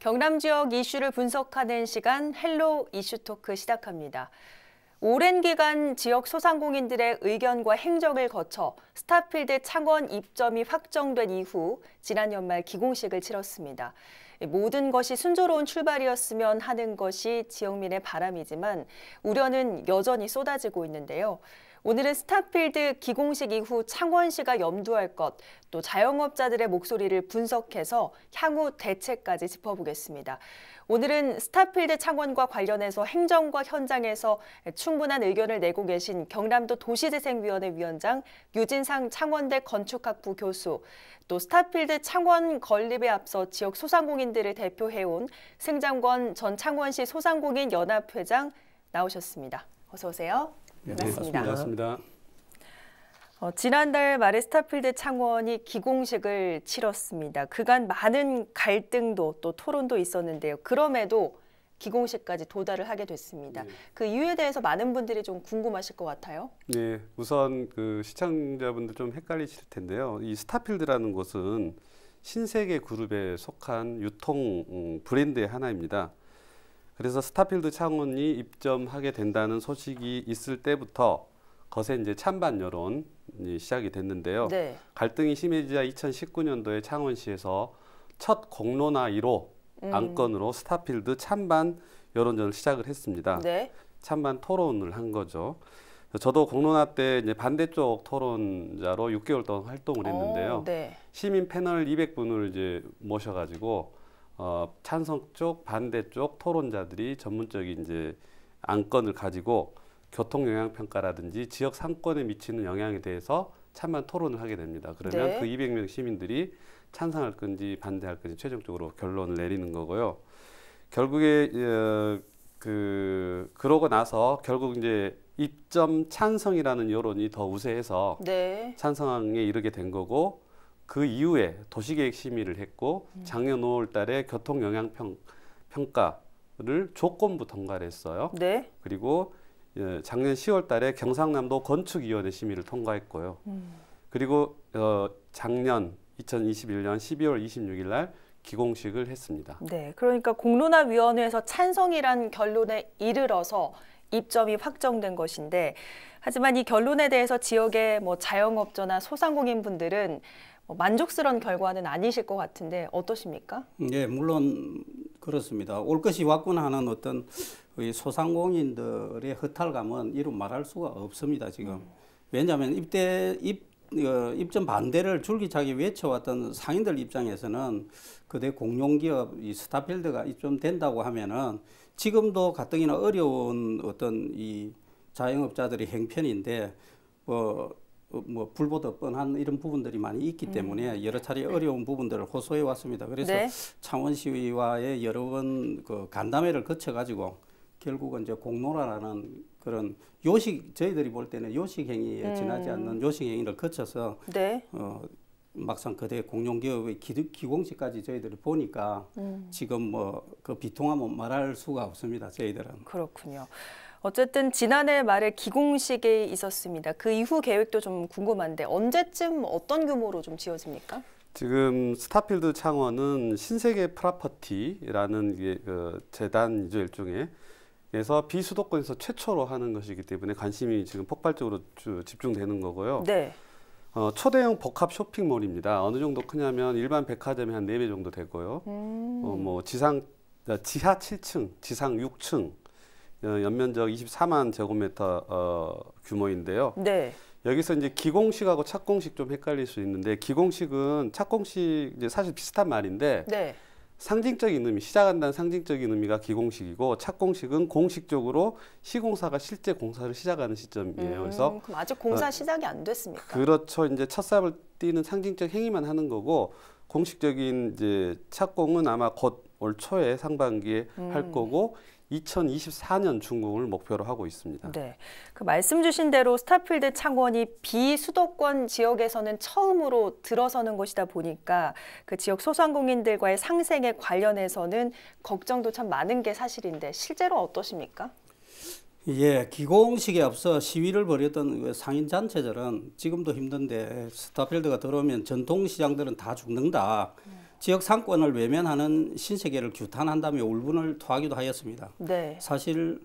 경남 지역 이슈를 분석하는 시간 헬로 이슈 토크 시작합니다. 오랜 기간 지역 소상공인들의 의견과 행적을 거쳐 스타필드 창원 입점이 확정된 이후 지난 연말 기공식을 치렀습니다. 모든 것이 순조로운 출발이었으면 하는 것이 지역민의 바람이지만 우려는 여전히 쏟아지고 있는데요. 오늘은 스타필드 기공식 이후 창원시가 염두할 것, 또 자영업자들의 목소리를 분석해서 향후 대책까지 짚어보겠습니다. 오늘은 스타필드 창원과 관련해서 행정과 현장에서 충분한 의견을 내고 계신 경남도 도시재생위원회 위원장 유진상 창원대 건축학부 교수, 또 스타필드 창원 건립에 앞서 지역 소상공인들을 대표해온 생장권 전 창원시 소상공인 연합회장 나오셨습니다. 어서 오세요. 네, 맞습니다. 맞습니다. 어, 지난달 말에 스타필드 창원이 기공식을 치렀습니다. 그간 많은 갈등도 또 토론도 있었는데요. 그럼에도 기공식까지 도달을 하게 됐습니다. 네. 그 이유에 대해서 많은 분들이 좀 궁금하실 것 같아요. 네, 우선 그 시청자분들 좀 헷갈리실 텐데요. 이 스타필드라는 곳은 신세계 그룹에 속한 유통 음, 브랜드의 하나입니다. 그래서 스타필드 창원이 입점하게 된다는 소식이 있을 때부터 거세 이제 찬반 여론이 시작이 됐는데요. 네. 갈등이 심해지자 2019년도에 창원시에서 첫 공론화 1호 음. 안건으로 스타필드 찬반 여론전을 시작을 했습니다. 네. 찬반 토론을 한 거죠. 저도 공론화 때 이제 반대쪽 토론자로 6개월 동안 활동을 했는데요. 오, 네. 시민 패널 200분을 이제 모셔가지고 어, 찬성 쪽, 반대 쪽 토론자들이 전문적인 이제 안건을 가지고 교통 영향 평가라든지 지역 상권에 미치는 영향에 대해서 찬반 토론을 하게 됩니다. 그러면 네. 그 200명 시민들이 찬성할 건지 반대할 건지 최종적으로 결론을 내리는 거고요. 결국에 어, 그 그러고 나서 결국 이제 입점 찬성이라는 여론이 더 우세해서 네. 찬성에 이르게 된 거고 그 이후에 도시계획 심의를 했고 음. 작년 5월 달에 교통 영향 평, 평가를 조건부 통과를 했어요. 네. 그리고 예, 작년 10월 달에 경상남도 건축위원회 심의를 통과했고요. 음. 그리고 어, 작년 2021년 12월 26일 날 기공식을 했습니다. 네, 그러니까 공론화위원회에서 찬성이란 결론에 이르러서 입점이 확정된 것인데 하지만 이 결론에 대해서 지역의 뭐 자영업자나 소상공인 분들은 뭐 만족스러운 결과는 아니실 것 같은데 어떠십니까? 예, 물론 그렇습니다. 올 것이 왔구나 하는 어떤 소상공인들의 허탈감은 이루 말할 수가 없습니다. 지금 음. 왜냐하면 입대 입 어, 입점 반대를 줄기차게 외쳐왔던 상인들 입장에서는 그대 공룡기업 이 스타필드가 입점된다고 하면은 지금도 가뜩이나 어려운 어떤 이 자영업자들의 행편인데 어, 어, 뭐 불보듯 뻔한 이런 부분들이 많이 있기 음. 때문에 여러 차례 네. 어려운 부분들을 호소해 왔습니다. 그래서 네. 창원시와의 여러 번그 간담회를 거쳐 가지고 결국은 이제 공론화라는 그런 요식 저희들이 볼 때는 요식 행위에 음. 지나지 않는 요식 행위를 거쳐서 네. 어, 막상 그대 공룡 기업의 기공식까지 저희들이 보니까 음. 지금 뭐 그 비통하면 말할 수가 없습니다. 저희들은 그렇군요. 어쨌든 지난해 말에 기공식이 있었습니다. 그 이후 계획도 좀 궁금한데 언제쯤 어떤 규모로 좀 지어집니까? 지금 스타필드 창원은 신세계 프라퍼티라는 그 재단이죠 일종의 그래서 비수도권에서 최초로 하는 것이기 때문에 관심이 지금 폭발적으로 집중되는 거고요. 네. 어, 초대형 복합 쇼핑몰입니다. 어느 정도 크냐면 일반 백화점의 한 네 배 정도 되고요. 음. 어, 뭐 지상 아, 지하 7층, 지상 6층, 어, 연면적 24만 제곱미터 어, 규모인데요. 네. 여기서 이제 기공식하고 착공식 좀 헷갈릴 수 있는데 기공식은 착공식 이제 사실 비슷한 말인데 네. 상징적인 의미 시작한다는 상징적인 의미가 기공식이고 착공식은 공식적으로 시공사가 실제 공사를 시작하는 시점이에요. 음, 그래서 아직 공사 어, 시작이 안 됐습니까? 그렇죠. 이제 첫 삽을 띄는 상징적 행위만 하는 거고 공식적인 이제 착공은 아마 곧 올 초에 상반기에 음. 할 거고 2024년 준공을 목표로 하고 있습니다. 네. 그 말씀 주신 대로 스타필드 창원이 비수도권 지역에서는 처음으로 들어서는 것이다 보니까 그 지역 소상공인들과의 상생에 관련해서는 걱정도 참 많은 게 사실인데 실제로 어떠십니까? 예, 기공식에 앞서 시위를 벌였던 그 상인 단체들은 지금도 힘든데 스타필드가 들어오면 전통 시장들은 다 죽는다. 네. 지역 상권을 외면하는 신세계를 규탄한다며 울분을 토하기도 하였습니다. 네. 사실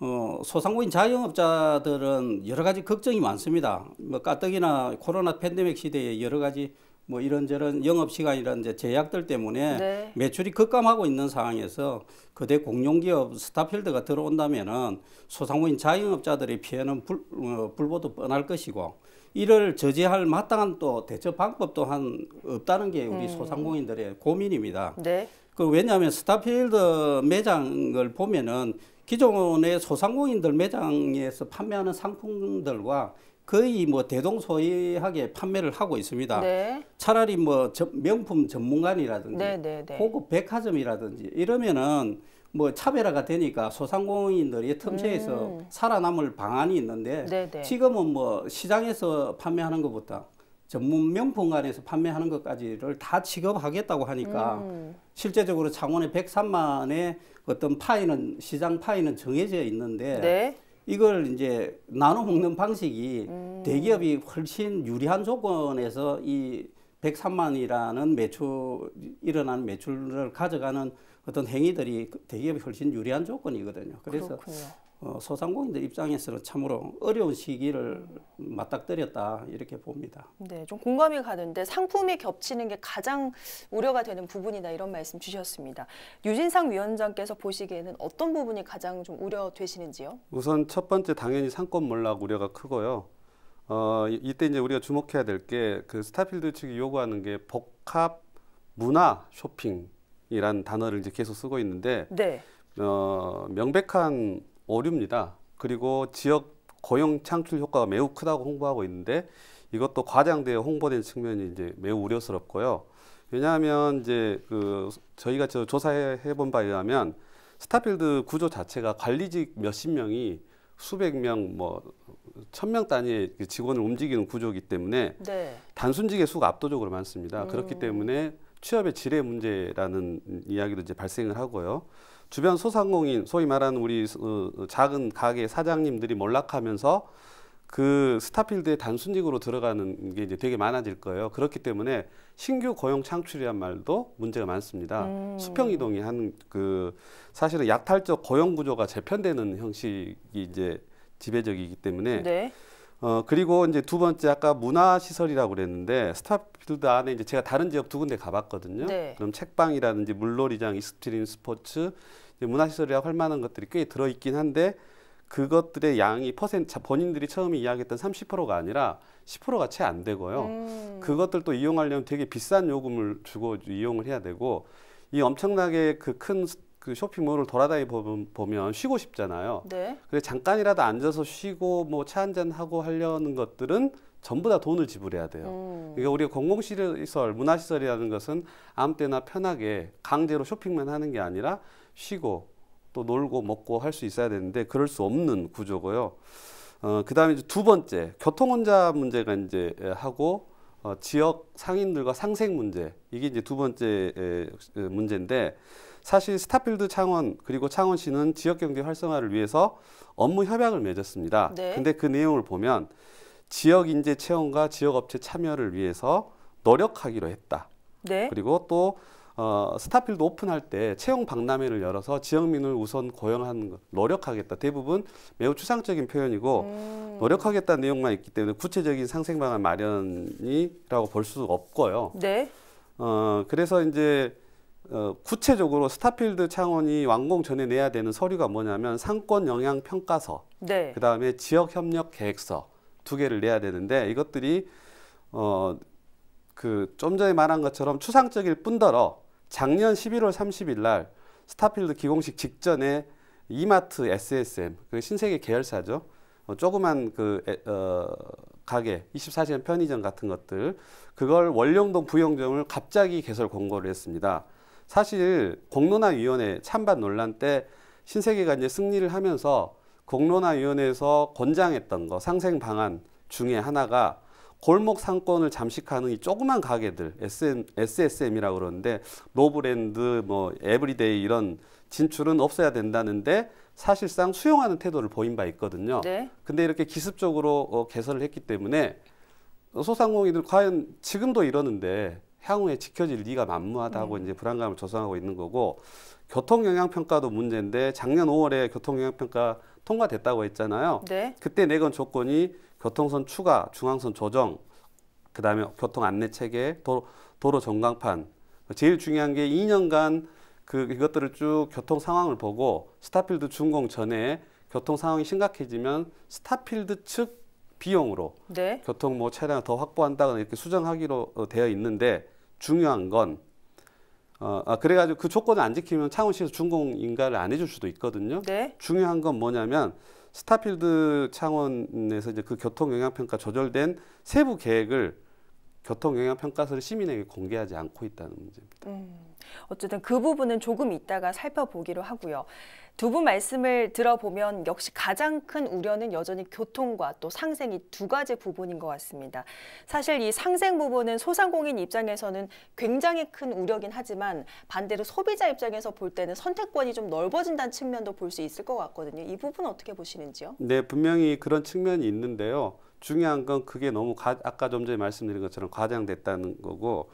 어, 소상공인 자영업자들은 여러 가지 걱정이 많습니다. 뭐 까떡이나 코로나 팬데믹 시대에 여러 가지 뭐 이런저런 영업시간이라는 제약들 때문에 네. 매출이 급감하고 있는 상황에서 그대 공룡기업 스타필드가 들어온다면 은 소상공인 자영업자들의 피해는 불, 어, 불보도 뻔할 것이고 이를 저지할 마땅한 또 대처 방법 또한 없다는 게 우리 음. 소상공인들의 고민입니다. 네. 그 왜냐하면 스타필드 매장을 보면은 기존의 소상공인들 매장에서 판매하는 상품들과 거의 뭐 대동소이하게 판매를 하고 있습니다. 네. 차라리 뭐 명품 전문관이라든지 네, 네, 네, 고급 백화점이라든지 이러면은 뭐 차별화가 되니까 소상공인들이 틈새에서 음. 살아남을 방안이 있는데 네네. 네. 지금은 뭐 시장에서 판매하는 것보다 전문 명품관에서 판매하는 것까지를 다 취급하겠다고 하니까 음. 실제적으로 창원의 103만의 어떤 파이는 시장 파이는 정해져 있는데 네. 이걸 이제 나눠 먹는 방식이 음. 대기업이 훨씬 유리한 조건에서 이 103만이라는 매출 일어난 매출을 가져가는 어떤 행위들이 대기업이 훨씬 유리한 조건이거든요. 그래서 어, 소상공인들 입장에서는 참으로 어려운 시기를 맞닥뜨렸다 이렇게 봅니다. 네, 좀 공감이 가는데 상품이 겹치는 게 가장 우려가 되는 부분이다 이런 말씀 주셨습니다. 유진상 위원장께서 보시기에는 어떤 부분이 가장 좀 우려되시는지요? 우선 첫 번째 당연히 상권 몰락 우려가 크고요. 어, 이때 이제 우리가 주목해야 될 게 그 스타필드 측이 요구하는 게 복합 문화 쇼핑이란 단어를 이제 계속 쓰고 있는데 네. 어, 명백한 오류입니다. 그리고 지역 고용 창출 효과가 매우 크다고 홍보하고 있는데 이것도 과장되어 홍보된 측면이 이제 매우 우려스럽고요. 왜냐하면 이제 그 저희가 저 조사해 본 바에 의하면 스타필드 구조 자체가 관리직 몇십 명이 수백 명, 뭐, 천 명 단위의 직원을 움직이는 구조이기 때문에 네. 단순직의 수가 압도적으로 많습니다. 음. 그렇기 때문에 취업의 질의 문제라는 이야기도 이제 발생을 하고요. 주변 소상공인, 소위 말하는 우리 어, 작은 가게 사장님들이 몰락하면서 그 스타필드에 단순직으로 들어가는 게 이제 되게 많아질 거예요. 그렇기 때문에 신규 고용 창출이란 말도 문제가 많습니다. 음. 수평 이동이 한 그 사실은 약탈적 고용 구조가 재편되는 형식이 이제 지배적이기 때문에 네. 어 그리고 이제 두 번째 아까 문화 시설이라고 그랬는데 스타필드 안에 이제 제가 다른 지역 두 군데 가봤거든요. 네. 그럼 책방이라든지 물놀이장, 익스트림 스포츠 문화 시설이라고 할 만한 것들이 꽤 들어 있긴 한데 그것들의 양이 퍼센트 본인들이 처음에 이야기했던 30%가 아니라 10%가 채 안 되고요. 음. 그것들 도 이용하려면 되게 비싼 요금을 주고 이용을 해야 되고 이 엄청나게 그 큰 그 쇼핑몰을 돌아다니 보면 쉬고 싶잖아요. 네. 근데 잠깐이라도 앉아서 쉬고 뭐 차 한잔 하고 하려는 것들은 전부 다 돈을 지불해야 돼요. 음. 그러니까 우리가 공공시설, 문화시설이라는 것은 아무 때나 편하게 강제로 쇼핑만 하는 게 아니라 쉬고 또 놀고 먹고 할 수 있어야 되는데 그럴 수 없는 구조고요. 어, 그다음에 두 번째 교통 혼잡 문제가 이제 하고 어, 지역 상인들과 상생 문제 이게 이제 두 번째 문제인데 사실 스타필드 창원 그리고 창원시는 지역 경제 활성화를 위해서 업무 협약을 맺었습니다. 네. 근데 그 내용을 보면 지역 인재 채용과 지역 업체 참여를 위해서 노력하기로 했다. 네. 그리고 또 어, 스타필드 오픈할 때 채용 박람회를 열어서 지역민을 우선 고용하는 것, 노력하겠다. 대부분 매우 추상적인 표현이고 음. 노력하겠다는 내용만 있기 때문에 구체적인 상생 방안 마련이라고 볼 수 없고요. 네. 어, 그래서 이제 어, 구체적으로 스타필드 창원이 완공 전에 내야 되는 서류가 뭐냐면 상권 영향 평가서, 네. 그다음에 지역 협력 계획서 두 개를 내야 되는데 이것들이 어, 그 좀 전에 말한 것처럼 추상적일 뿐더러 작년 11월 30일 날 스타필드 기공식 직전에 이마트 SSM 그 신세계 계열사죠. 어, 조그만 그 에, 어, 가게 24시간 편의점 같은 것들 그걸 원령동 부영점을 갑자기 개설 공고를 했습니다. 사실 공론화위원회 찬반 논란 때 신세계가 이제 승리를 하면서 공론화위원회에서 권장했던 거 상생 방안 중에 하나가 골목 상권을 잠식하는 이 조그만 가게들 SM, SSM이라고 그러는데 노브랜드 뭐 에브리데이 이런 진출은 없어야 된다는데 사실상 수용하는 태도를 보인 바 있거든요. 네. 근데 이렇게 기습적으로 어, 개선을 했기 때문에 소상공인들 과연 지금도 이러는데 향후에 지켜질 리가 만무하다고 음. 이제 불안감을 조성하고 있는 거고 교통 영향 평가도 문제인데 작년 5월에 교통 영향 평가 통과됐다고 했잖아요. 네. 그때 내건 조건이 교통선 추가, 중앙선 조정, 그 다음에 교통 안내 체계, 도로, 도로 전광판. 제일 중요한 게 2년간 그 이것들을 쭉 교통 상황을 보고 스타필드 준공 전에 교통 상황이 심각해지면 스타필드 측 비용으로 네. 교통 뭐 차량 을더 확보한다거나 이렇게 수정하기로 어, 되어 있는데 중요한 건 어, 아, 그래가지고 그 조건을 안 지키면 창원시에서 준공 인가를 안 해줄 수도 있거든요. 네. 중요한 건 뭐냐면 스타필드 창원에서 이제 그 교통 영향 평가 조절된 세부 계획을 교통 영향 평가서를 시민에게 공개하지 않고 있다는 문제입니다. 음, 어쨌든 그 부분은 조금 이따가 살펴보기로 하고요. 두 분 말씀을 들어보면 역시 가장 큰 우려는 여전히 교통과 또 상생이 두 가지 부분인 것 같습니다. 사실 이 상생 부분은 소상공인 입장에서는 굉장히 큰 우려긴 하지만 반대로 소비자 입장에서 볼 때는 선택권이 좀 넓어진다는 측면도 볼 수 있을 것 같거든요. 이 부분 어떻게 보시는지요? 네, 분명히 그런 측면이 있는데요. 중요한 건 그게 너무 가, 아까 좀 전에 말씀드린 것처럼 과장됐다는 거고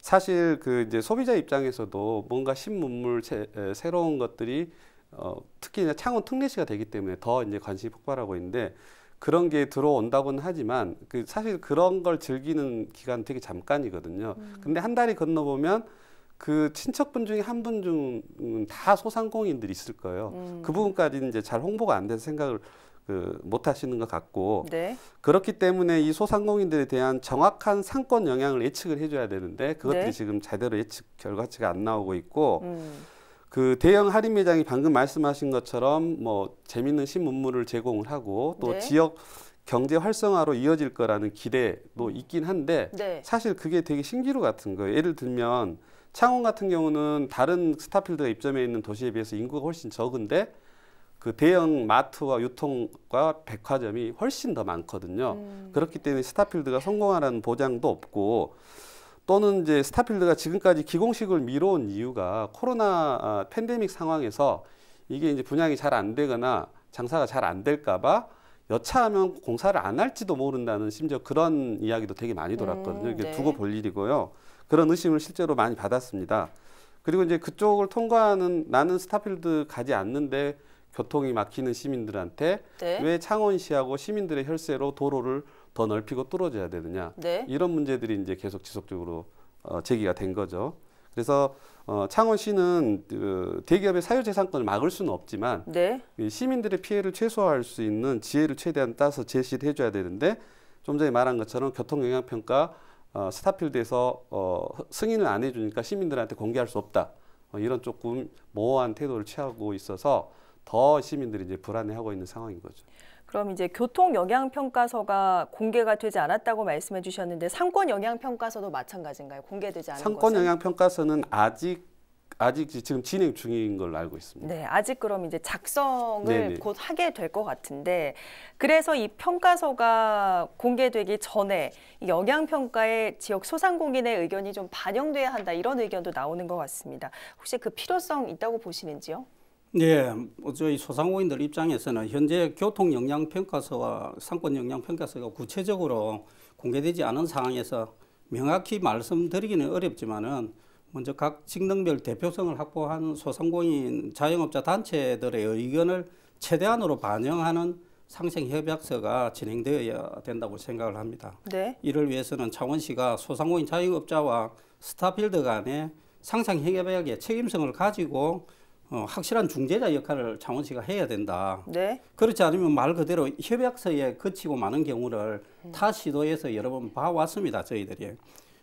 사실 그 이제 소비자 입장에서도 뭔가 신문물 새, 새로운 것들이 어, 특히 이제 창원 특례시가 되기 때문에 더 이제 관심이 폭발하고 있는데 그런 게 들어온다고는 하지만 그 사실 그런 걸 즐기는 기간 되게 잠깐이거든요. 음. 근데 한 달이 건너보면 그 친척분 중에 한 분 중 다 소상공인들이 있을 거예요. 음. 그 부분까지는 이제 잘 홍보가 안 돼서 생각을 그 못하시는 것 같고 네. 그렇기 때문에 이 소상공인들에 대한 정확한 상권 영향을 예측을 해줘야 되는데 그것들이 네. 지금 제대로 예측 결과치가 안 나오고 있고 음. 그 대형 할인 매장이 방금 말씀하신 것처럼 뭐 재밌는 신문물을 제공을 하고 또 네. 지역 경제 활성화로 이어질 거라는 기대도 음. 있긴 한데 네. 사실 그게 되게 신기루 같은 거예요. 예를 들면 창원 같은 경우는 다른 스타필드가 입점해 있는 도시에 비해서 인구가 훨씬 적은데 그 대형 마트와 유통과 백화점이 훨씬 더 많거든요. 음. 그렇기 때문에 스타필드가 성공하라는 보장도 없고 또는 이제 스타필드가 지금까지 기공식을 미뤄온 이유가 코로나 아, 팬데믹 상황에서 이게 이제 분양이 잘 안 되거나 장사가 잘 안 될까봐 여차하면 공사를 안 할지도 모른다는 심지어 그런 이야기도 되게 많이 돌았거든요. 음, 이게 네. 두고 볼 일이고요. 그런 의심을 실제로 많이 받았습니다. 그리고 이제 그쪽을 통과하는 나는 스타필드 가지 않는데 교통이 막히는 시민들한테 네. 왜 창원시하고 시민들의 혈세로 도로를 더 넓히고 뚫어줘야 되느냐 네. 이런 문제들이 이제 계속 지속적으로 어, 제기가 된 거죠. 그래서 어, 창원시는 그 대기업의 사유재산권을 막을 수는 없지만 네. 시민들의 피해를 최소화할 수 있는 지혜를 최대한 따서 제시를 해줘야 되는데 좀 전에 말한 것처럼 교통영향평가 어, 스타필드에서 어, 승인을 안 해주니까 시민들한테 공개할 수 없다. 어, 이런 조금 모호한 태도를 취하고 있어서 더 시민들이 이제 불안해하고 있는 상황인 거죠. 그럼 이제 교통 영향 평가서가 공개가 되지 않았다고 말씀해 주셨는데 상권 영향 평가서도 마찬가지인가요? 공개되지 않은 상권 영향 평가서는 아직 아직 지금 진행 중인 걸로 알고 있습니다. 네, 아직 그럼 이제 작성을 네네. 네. 곧 하게 될 것 같은데 그래서 이 평가서가 공개되기 전에 영향 평가에 지역 소상공인의 의견이 좀 반영돼야 한다 이런 의견도 나오는 것 같습니다. 혹시 그 필요성 있다고 보시는지요? 네, 저희 소상공인들 입장에서는 현재 교통 영향 평가서와 상권 영향 평가서가 구체적으로 공개되지 않은 상황에서 명확히 말씀드리기는 어렵지만은 먼저 각 직능별 대표성을 확보한 소상공인 자영업자 단체들의 의견을 최대한으로 반영하는 상생협약서가 진행되어야 된다고 생각을 합니다. 네. 이를 위해서는 창원시가 소상공인 자영업자와 스타필드 간의 상생협약의 책임성을 가지고 어, 확실한 중재자 역할을 창원시가 해야 된다. 네. 그렇지 않으면 말 그대로 협약서에 거치고 많은 경우를 음. 타 시도에서 여러 번 봐왔습니다. 저희들이.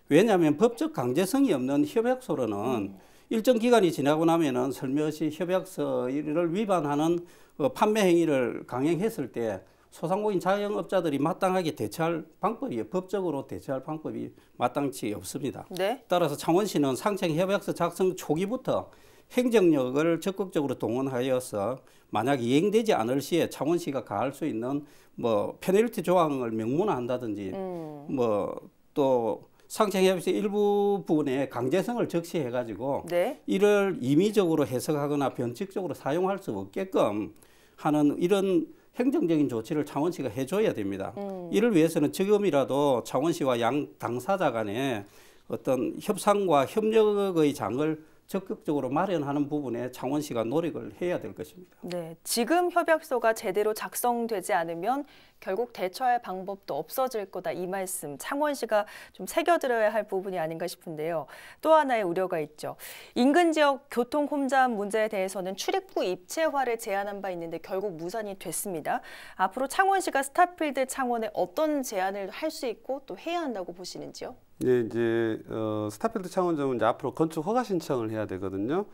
왜냐하면 법적 강제성이 없는 협약서로는 음. 일정 기간이 지나고 나면은 설며시 협약서를 위반하는 어, 판매 행위를 강행했을 때 소상공인 자영업자들이 마땅하게 대처할 방법이 법적으로 대처할 방법이 마땅치 없습니다. 네. 따라서 창원시는 상생 협약서 작성 초기부터 행정력을 적극적으로 동원하여서 만약 이행되지 않을 시에 창원시가 가할 수 있는 뭐 페널티 조항을 명문화한다든지 음. 뭐또 상생협의서 일부 부분에 강제성을 적시해가지고 네. 이를 임의적으로 해석하거나 변칙적으로 사용할 수 없게끔 하는 이런 행정적인 조치를 창원시가 해줘야 됩니다. 음. 이를 위해서는 지금이라도 창원시와 양 당사자 간에 어떤 협상과 협력의 장을 적극적으로 마련하는 부분에 창원시가 노력을 해야 될 것입니다. 네, 지금 협약서가 제대로 작성되지 않으면 결국 대처할 방법도 없어질 거다 이 말씀 창원시가 좀 새겨들어야 할 부분이 아닌가 싶은데요. 또 하나의 우려가 있죠. 인근 지역 교통 혼잡 문제에 대해서는 출입구 입체화를 제안한 바 있는데 결국 무산이 됐습니다. 앞으로 창원시가 스타필드 창원에 어떤 제안을 할 수 있고 또 해야 한다고 보시는지요? 예, 이제 어, 스타필드 창원점은 이제 앞으로 건축 허가 신청을 해야 되거든요.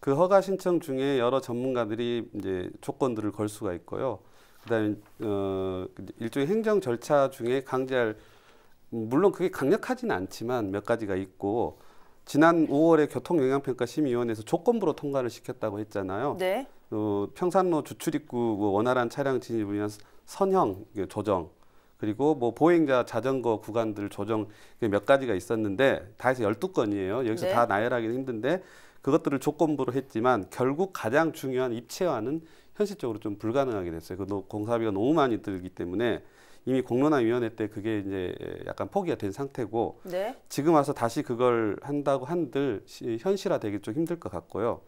그 허가 신청 중에 여러 전문가들이 이제 조건들을 걸 수가 있고요. 그다음에 어, 일종의 행정 절차 중에 강제할 물론 그게 강력하지는 않지만 몇 가지가 있고 지난 5월에 교통영향평가 심의위원회에서 조건부로 통과를 시켰다고 했잖아요. 네. 어, 평산로 주출입구 뭐 원활한 차량 진입을 위한 선형 조정 그리고 뭐 보행자 자전거 구간들 조정 몇 가지가 있었는데 다 해서 열두 건이에요 여기서 네. 다 나열하기는 힘든데 그것들을 조건부로 했지만 결국 가장 중요한 입체화는 현실적으로 좀 불가능하게 됐어요. 그 공사비가 너무 많이 들기 때문에 이미 공론화위원회 때 그게 이제 약간 포기가 된 상태고 네. 지금 와서 다시 그걸 한다고 한들 현실화되기 좀 힘들 것 같고요.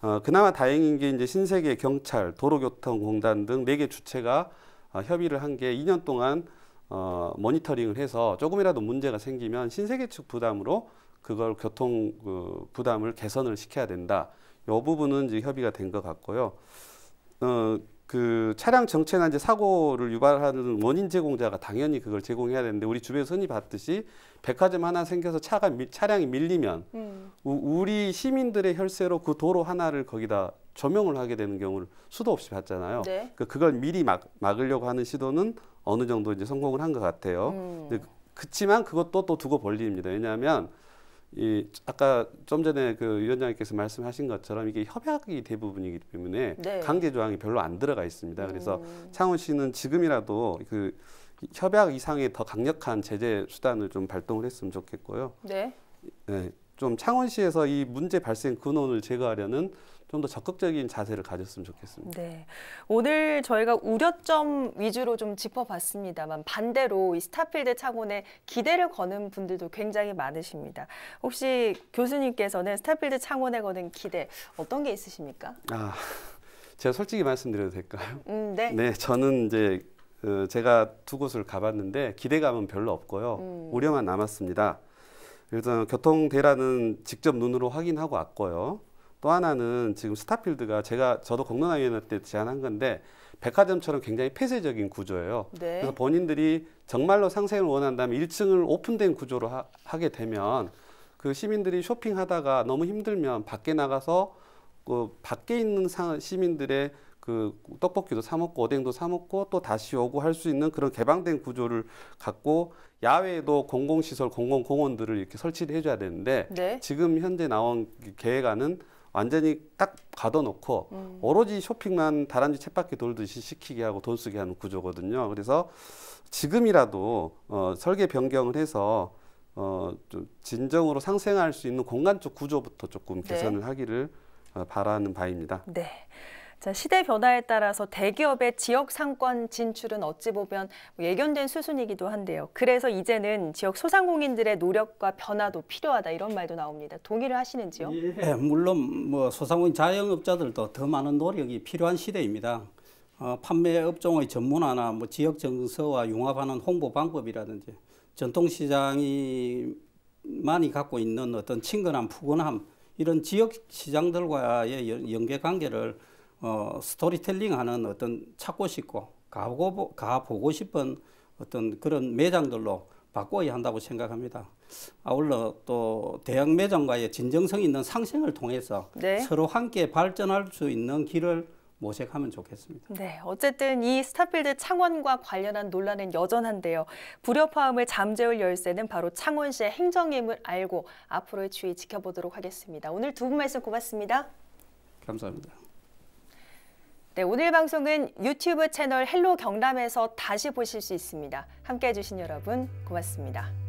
어, 그나마 다행인 게 이제 신세계 경찰, 도로교통공단 등 네 개 주체가 어, 협의를 한 게 2년 동안 어, 모니터링을 해서 조금이라도 문제가 생기면 신세계 측 부담으로 그걸 교통 그 부담을 개선을 시켜야 된다. 이 부분은 이제 협의가 된 것 같고요. 어, 그 차량 정체나 이제 사고를 유발하는 원인 제공자가 당연히 그걸 제공해야 되는데 우리 주변에서 흔히 봤듯이 백화점 하나 생겨서 차가 밀, 차량이 밀리면 음. 우리 시민들의 혈세로 그 도로 하나를 거기다 조명을 하게 되는 경우를 수도 없이 봤잖아요. 네. 그 그걸 미리 막, 막으려고 하는 시도는 어느 정도 이제 성공을 한 것 같아요. 음. 그치만 그것도 또 두고 볼 일입니다. 왜냐하면 이 아까 좀 전에 그 위원장님께서 말씀하신 것처럼 이게 협약이 대부분이기 때문에 네. 강제 조항이 별로 안 들어가 있습니다. 그래서 음. 창원시는 지금이라도 그 협약 이상의 더 강력한 제재 수단을 좀 발동을 했으면 좋겠고요. 네. 네. 좀 창원시에서 이 문제 발생 근원을 제거하려는 좀더 적극적인 자세를 가졌으면 좋겠습니다. 네. 오늘 저희가 우려점 위주로 좀 짚어봤습니다만 반대로 이 스타필드 차곤에 기대를 거는 분들도 굉장히 많으십니다. 혹시 교수님께서는 스타필드 창원에 거는 기대 어떤 게 있으십니까? 아, 제가 솔직히 말씀드려도 될까요? 음, 네. 네, 저는 이제 어, 제가 두 곳을 가봤는데 기대감은 별로 없고요. 음. 우려만 남았습니다. 일단 교통대란은 직접 눈으로 확인하고 왔고요. 또 하나는 지금 스타필드가 제가 저도 공론화위원회 때 제안한 건데 백화점처럼 굉장히 폐쇄적인 구조예요. 네. 그래서 본인들이 정말로 상생을 원한다면 1층을 오픈된 구조로 하, 하게 되면 그 시민들이 쇼핑하다가 너무 힘들면 밖에 나가서 그 밖에 있는 사, 시민들의 그 떡볶이도 사 먹고 어댕도 사 먹고 또 다시 오고 할 수 있는 그런 개방된 구조를 갖고 야외에도 공공시설 공공공원들을 이렇게 설치를 해줘야 되는데 네. 지금 현재 나온 그 계획안은 완전히 딱 가둬놓고 음. 오로지 쇼핑만 다람쥐 챗바퀴 돌듯이 시키게 하고 돈 쓰게 하는 구조거든요. 그래서 지금이라도 어, 설계 변경을 해서 어, 좀 진정으로 상생할 수 있는 공간 쪽 구조부터 조금 네. 개선을 하기를 어, 바라는 바입니다. 네. 자, 시대 변화에 따라서 대기업의 지역 상권 진출은 어찌 보면 뭐 예견된 수순이기도 한데요. 그래서 이제는 지역 소상공인들의 노력과 변화도 필요하다 이런 말도 나옵니다. 동의를 하시는지요? 예, 물론 뭐 소상공인 자영업자들도 더 많은 노력이 필요한 시대입니다. 어, 판매 업종의 전문화나 뭐 지역 정서와 융합하는 홍보 방법이라든지 전통시장이 많이 갖고 있는 어떤 친근함, 푸근함 이런 지역 시장들과의 연계 관계를 어, 스토리텔링 하는 어떤 찾고 싶고 가보고, 가보고 싶은 어떤 그런 매장들로 바꿔야 한다고 생각합니다. 아울러 또 대형 매장과의 진정성 있는 상생을 통해서 네. 서로 함께 발전할 수 있는 길을 모색하면 좋겠습니다. 네, 어쨌든 이 스타필드 창원과 관련한 논란은 여전한데요. 불협화음을 잠재울 열쇠는 바로 창원시의 행정임을 알고 앞으로의 추이 지켜보도록 하겠습니다. 오늘 두 분 말씀 고맙습니다. 감사합니다. 네, 오늘 방송은 유튜브 채널 헬로 경남에서 다시 보실 수 있습니다. 함께해 주신 여러분 고맙습니다.